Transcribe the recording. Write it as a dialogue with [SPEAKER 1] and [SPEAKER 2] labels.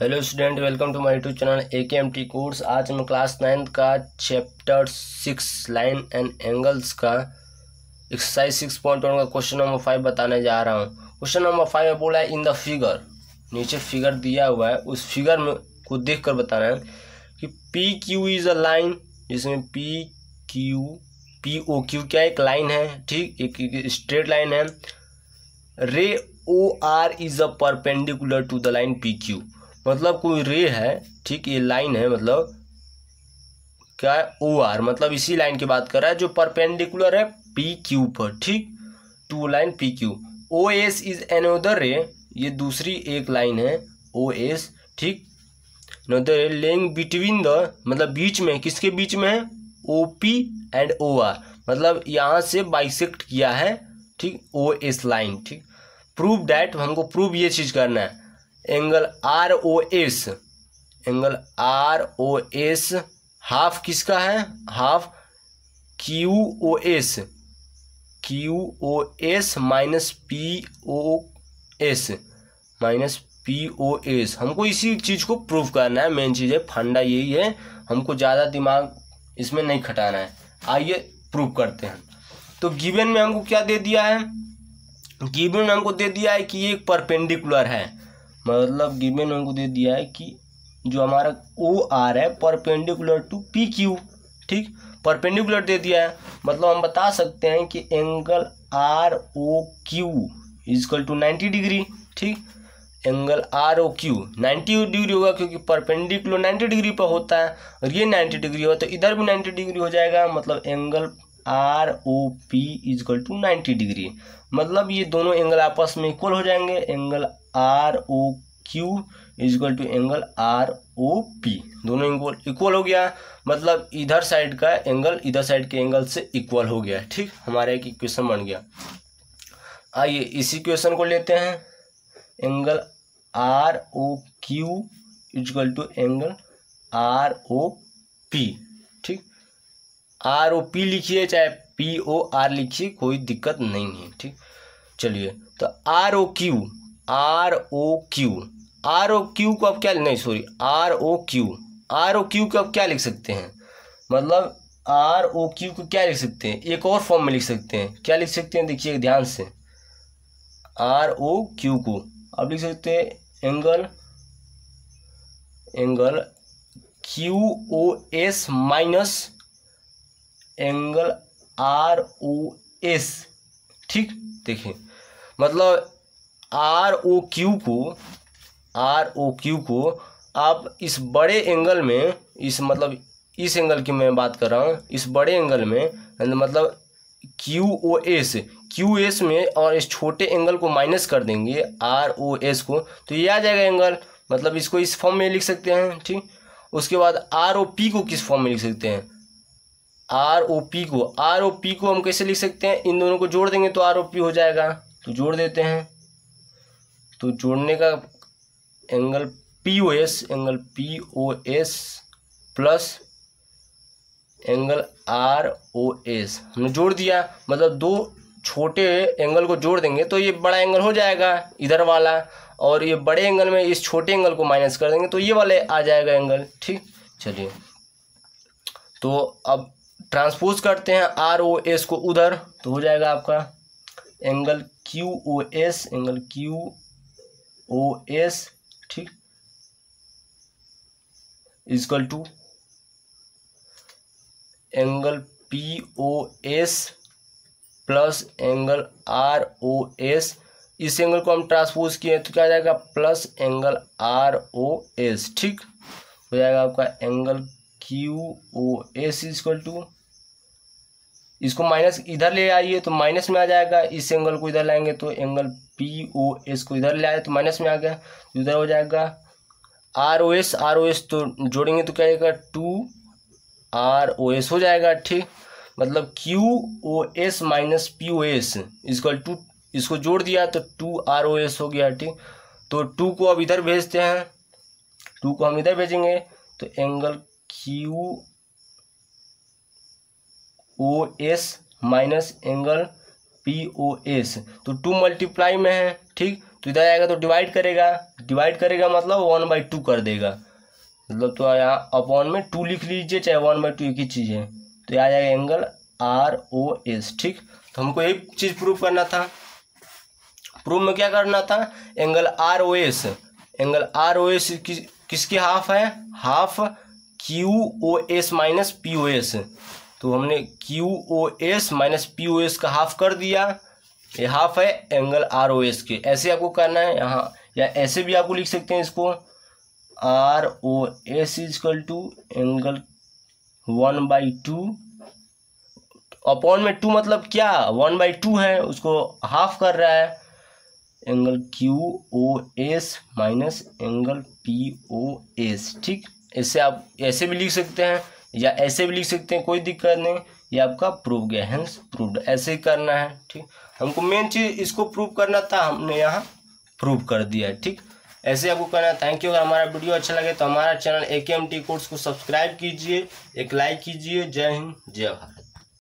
[SPEAKER 1] hello student welcome to my YouTube channel A K M T course आज हम class ninth का chapter six line and angles का exercise six point one का question number five बताने जा रहा हूँ क्वेश्चन नंबर फाइव में बोला है इन द फिगर नीचे फिगर दिया हुआ है उस फिगर में को देख कर बताना है कि P Q is a line जिसमें P Q P O Q क्या एक लाइन है ठीक एक, एक स्ट्रेट लाइन है ray O R is a perpendicular to the line P Q मतलब कोई रे है ठीक ये लाइन है मतलब क्या है ओ आर मतलब इसी लाइन की बात कर रहा है जो परपेंडिकुलर है पी क्यू पर ठीक to line P Q O S is another ray ये दूसरी एक लाइन है ओ एस ठीक नोदर लेंग बिटवीन द मतलब बीच में किसके बीच में है O P and O R मतलब यहाँ से बाइसेक्ट किया है ठीक ओ एस लाइन ठीक प्रूव डैट हमको प्रूव ये चीज़ करना है angle R O S angle R O S half किसका है half Q O S Q O S minus P O S minus P O S हमको इसी चीज़ को प्रूव करना है मेन चीज़ है फंडा यही है हमको ज़्यादा दिमाग इसमें नहीं खटाना है आइए प्रूव करते हैं तो गिवन में हमको क्या दे दिया है गिवन में हमको दे दिया है कि ये एक परपेंडिकुलर है मतलब गिवन हमको दे दिया है कि जो हमारा ओ आर है परपेंडिकुलर टू पी क्यू ठीक परपेंडिकुलर दे दिया है मतलब हम बता सकते हैं कि angle R O Q equal to ninety degree ठीक angle R O Q ninety degree होगा क्योंकि परपेंडिकुलर नाइन्टी डिग्री पर होता है और ये नाइन्टी डिग्री हो तो इधर भी नाइन्टी डिग्री हो जाएगा मतलब angle R O P equal to ninety degree मतलब ये दोनों एंगल आपस में इक्वल हो जाएंगे angle R O Q equal to angle R O P दोनों एंगल इक्वल हो गया मतलब इधर साइड का एंगल इधर साइड के एंगल से इक्वल हो गया ठीक हमारा एक इक्वेशन बन गया आइए इस इक्वेशन को लेते हैं angle R O Q equal to angle R O P ठीक आर ओ पी लिखिए चाहे पी ओ आर लिखिए कोई दिक्कत नहीं है ठीक चलिए तो R O Q R O Q R O Q को आप क्या नहीं sorry R O Q R O Q को आप क्या लिख सकते हैं मतलब आर ओ क्यू को क्या लिख सकते हैं एक और फॉर्म में लिख सकते हैं क्या लिख सकते हैं देखिए ध्यान से आर ओ क्यू को आप लिख सकते हैं angle angle Q O S minus angle R O S ठीक देखें मतलब आर ओ क्यू को आर ओ क्यू को आप इस बड़े एंगल में इस मतलब इस एंगल की मैं बात कर रहा हूँ इस बड़े एंगल में मतलब Q O S Q S में और इस छोटे एंगल को माइनस कर देंगे आर ओ एस को तो ये आ जाएगा एंगल मतलब इसको इस फॉर्म में लिख सकते हैं ठीक उसके बाद आर ओ पी को किस फॉर्म में लिख सकते हैं आर ओ पी को आर ओ पी को हम कैसे लिख सकते हैं इन दोनों को जोड़ देंगे तो आर ओ पी हो जाएगा तो जोड़ देते हैं तो जोड़ने का angle P O S angle P O S plus angle R O S हमने जोड़ दिया मतलब दो छोटे एंगल को जोड़ देंगे तो ये बड़ा एंगल हो जाएगा इधर वाला और ये बड़े एंगल में इस छोटे एंगल को माइनस कर देंगे तो ये वाले आ जाएगा एंगल ठीक चलिए तो अब ट्रांसपोज करते हैं आर ओ एस को उधर तो हो जाएगा आपका angle Q O S angle Q O S ठीक equal to angle P O S plus angle R O S इस एंगल को हम ट्रांसपोज किए तो क्या आ जाएगा plus angle R O S ठीक हो जाएगा आपका angle Q O S equal to इसको माइनस इधर ले आइए तो माइनस में आ जाएगा इस एंगल को इधर लाएंगे तो एंगल पी ओ एस को इधर ले आए तो माइनस में आ गया तो इधर हो जाएगा R O S R O S तो जोड़ेंगे तो क्या आएगा टू आर ओ एस हो जाएगा ठीक मतलब Q O S minus P O S इसको टू इसको जोड़ दिया तो टू आर ओ एस हो गया ठीक तो टू को अब इधर भेजते हैं टू को हम इधर भेजेंगे तो angle Q O S minus angle P O S तो टू मल्टीप्लाई में है ठीक तो इधर आएगा तो डिवाइड करेगा डिवाइड करेगा मतलब वन बाई टू कर देगा मतलब तो यहाँ अपॉन में टू लिख लीजिए चाहे वन बाई टू एक ही चीज़ है तो ये आ जाएगा एंगल आर ओ एस ठीक तो हमको एक चीज़ प्रूव करना था प्रूफ में क्या करना था angle R O S angle R O S किसकी हाफ है half Q O S minus P O S तो हमने Q O S minus P O S का हाफ कर दिया ये हाफ है एंगल आर ओ एस के ऐसे आपको करना है यहाँ या ऐसे भी आपको लिख सकते हैं इसको R O S equal to angle one by two upon में टू मतलब क्या वन बाई टू है उसको हाफ कर रहा है angle Q O S minus angle P O S ठीक ऐसे आप ऐसे भी लिख सकते हैं या ऐसे भी लिख सकते हैं कोई दिक्कत नहीं ये आपका प्रूफ गया हैंस प्रूव्ड ऐसे ही करना है ठीक हमको मेन चीज़ इसको प्रूव करना था हमने यहाँ प्रूव कर दिया है ठीक ऐसे आपको करना थैंक यू अगर हमारा वीडियो अच्छा लगे तो हमारा channel A K M T course को सब्सक्राइब कीजिए एक लाइक कीजिए जय हिंद जय भारत